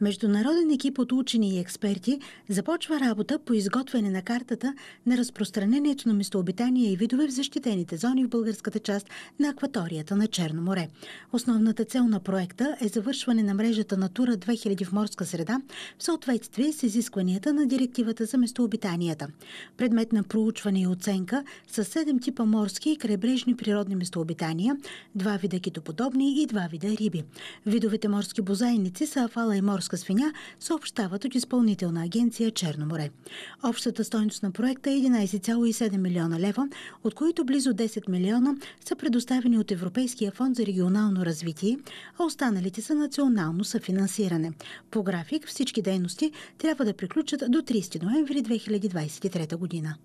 Международен екип от учени и експерти започва работа по изготвяне на картата на разпространението на местообитания и видове в защитените зони в българската част на акваторията на Черно море. Основната цел на проекта е завършване на мрежата Натура 2000 в морска среда в съответствие с изискванията на директивата за местообитанията. Предмет на проучване и оценка са 7 типа морски и крайбрежни природни местообитания, два вида китоподобни и два вида риби. Видовете морски бозайници са афала и морска морска свиня, съобщават от изпълнителна агенция Черно море. Общата стойност на проекта е 11,7 милиона лева, от които близо 10 милиона са предоставени от Европейския фонд за регионално развитие, а останалите са национално съфинансиране. По график всички дейности трябва да приключат до 30 ноември 2023 година.